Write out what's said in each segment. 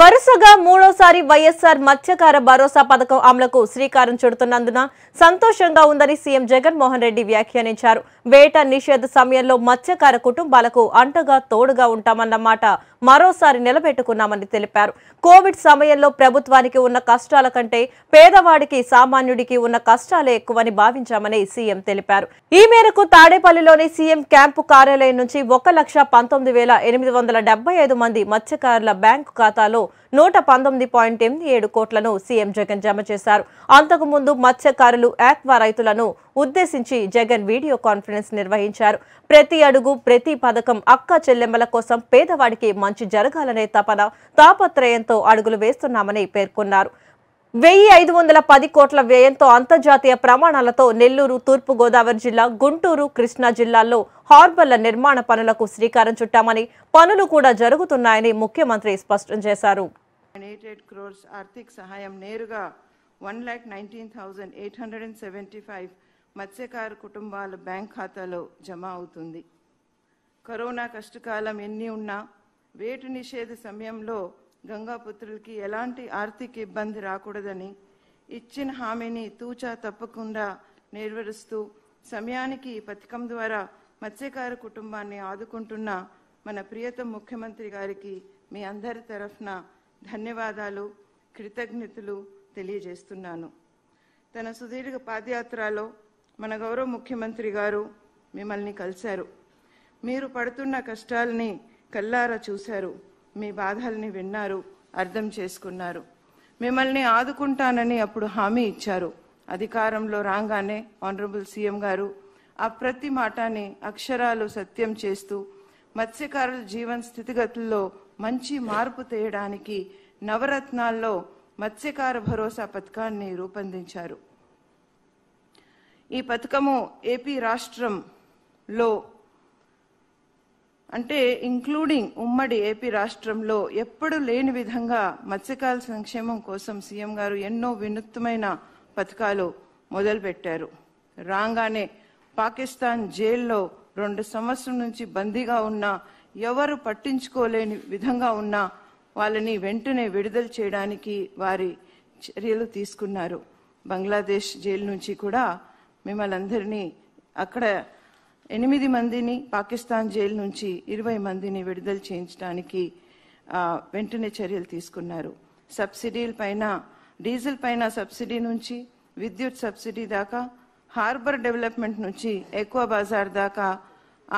వరుసగా మూడోసారి వైఎస్ఆర్ మత్స్యకార భరోసా పథకం అమలుకు శ్రీకారం చుడుతున్నందున సంతోషంగా ఉందని సీఎం జగన్మోహన్ రెడ్డి వ్యాఖ్యానించారు వేట నిషేధ సమయంలో మత్స్యకార కుటుంబాలకు అంటగా తోడుగా ఉంటామన్నమాట మరోసారి నిలబెట్టుకున్నామని తెలిపారు కోవిడ్ సమయంలో ప్రభుత్వానికి ఉన్న కష్టాల కంటే పేదవాడికి సామాన్యుడికి ఉన్న కష్టాలే ఎక్కువని భావించామని సీఎం తెలిపారు ఈ మేరకు తాడేపల్లిలోని సీఎం క్యాంపు కార్యాలయం నుంచి ఒక లక్ష పంతొమ్మిది వేల ఎనిమిది వందల ఐదు మంది మత్స్యకారుల బ్యాంకు ఖాతాలో నూట పంతొమ్మిది పాయింట్ ఎనిమిది ఏడు కోట్లను సీఎం జగన్ జమ చేశారు అంతకుముందు మత్స్యకారులు యాక్వా రైతులను ఉద్దేశించి జగన్ వీడియో కాన్ఫరెన్స్ నిర్వహించారు ప్రతి అడుగు ప్రతి పథకం అక్క చెల్లెమ్మల కోసం పేదవాడికి మంచి జరగాలనే తపన తాపత్రయంతో అడుగులు వేస్తున్నామని పేర్కొన్నారు వెయ్యి ఐదు వందల పది కోట్ల వ్యయంతో అంతర్జాతీయ ప్రమాణాలతో నెల్లూరు తూర్పు గోదావరి జిల్లా గుంటూరు కృష్ణా జిల్లాల్లో హార్బర్ల నిర్మాణ పనులకు శ్రీకారం చుట్టామని పనులు కూడా జరుగుతున్నాయని ముఖ్యమంత్రి స్పష్టం చేశారు పాయింట్ ఎయిట్ క్రోర్స్ ఆర్థిక సహాయం నేరుగా one lakh ninety thousand eight hundred and seventy five మత్స్యకారు కుటుంబాల బ్యాంక్ ఖాతాలో జమ అవుతుంది కరోనా కష్టకాలం ఎన్ని ఉన్నా వేటు నిషేధ సమయంలో గంగాపుత్రులకి ఎలాంటి ఆర్థిక ఇబ్బంది రాకూడదని ఇచ్చిన హామీని తూచా తప్పకుండా నెరవేరుస్తూ సమయానికి ఈ పథకం ద్వారా మత్స్యకారు కుటుంబాన్ని ఆదుకుంటున్న మన ప్రియతం ముఖ్యమంత్రి గారికి మీ అందరి తరఫున ధన్యవాదాలు కృతజ్ఞతలు తెలియజేస్తున్నాను తన సుదీర్ఘ పాదయాత్రలో మన గౌరవ ముఖ్యమంత్రి గారు మిమ్మల్ని కలిశారు మీరు పడుతున్న కష్టాలని కల్లారా చూశారు మీ బాధల్ని విన్నారు అర్థం చేసుకున్నారు మిమ్మల్ని ఆదుకుంటానని అప్పుడు హామీ ఇచ్చారు అధికారంలో రాగానే ఆనరబుల్ సీఎం గారు ఆ ప్రతి మాటని అక్షరాలు సత్యం చేస్తూ మత్స్యకారుల జీవన స్థితిగతుల్లో మంచి మార్పు తేయడానికి నవరత్నాల్లో మత్స్యకార భరోసా పథకాన్ని రూపొందించారు ఈ పథకము ఏపీ రాష్ట్రంలో అంటే ఇంక్లూడింగ్ ఉమ్మడి ఏపీ రాష్ట్రంలో ఎప్పుడు లేని విధంగా మత్స్యకారుల సంక్షేమం కోసం సీఎం గారు ఎన్నో వినూత్నమైన పథకాలు మొదలుపెట్టారు రాగానే పాకిస్తాన్ జైల్లో రెండు సంవత్సరం నుంచి బందీగా ఉన్న ఎవరు పట్టించుకోలేని విధంగా ఉన్న వాళ్ళని వెంటనే విడుదల చేయడానికి వారి చర్యలు తీసుకున్నారు బంగ్లాదేశ్ జైలు నుంచి కూడా మిమ్మల్ని అందరినీ అక్కడ ఎనిమిది మందిని పాకిస్తాన్ జైలు నుంచి ఇరవై మందిని విడుదల చేయించడానికి వెంటనే చర్యలు తీసుకున్నారు సబ్సిడీల పైన డీజిల్ పైన సబ్సిడీ నుంచి విద్యుత్ సబ్సిడీ దాకా హార్బర్ డెవలప్మెంట్ నుంచి ఎక్కువ బజార్ దాకా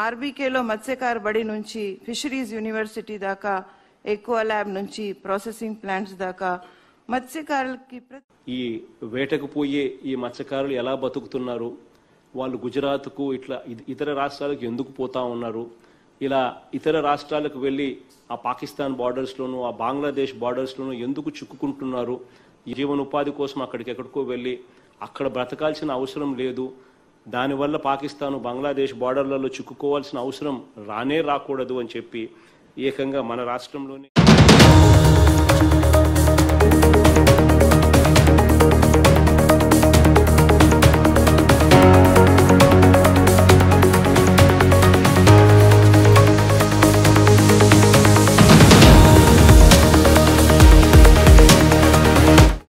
ఆర్బీకేలో మత్స్యకార బడి నుంచి ఫిషరీస్ యూనివర్సిటీ దాకా ఎక్కువ ల్యాబ్ నుంచి ప్రాసెసింగ్ ప్లాంట్స్ దాకా మత్స్యకారులకి ఈ వేటకు పోయే ఈ మత్స్యకారులు ఎలా బతుకుతున్నారు వాళ్ళు గుజరాత్కు ఇట్లా ఇతర రాష్ట్రాలకు ఎందుకు పోతా ఉన్నారు ఇలా ఇతర రాష్ట్రాలకు వెళ్ళి ఆ పాకిస్తాన్ బార్డర్స్లోను ఆ బంగ్లాదేశ్ బార్డర్స్లోను ఎందుకు చిక్కుకుంటున్నారు జీవనోపాధి కోసం అక్కడికి ఎక్కడికో వెళ్ళి అక్కడ బ్రతకాల్సిన అవసరం లేదు దానివల్ల పాకిస్తాన్ బంగ్లాదేశ్ బార్డర్లలో చిక్కుకోవాల్సిన అవసరం రానే రాకూడదు అని చెప్పి ఏకంగా మన రాష్ట్రంలోనే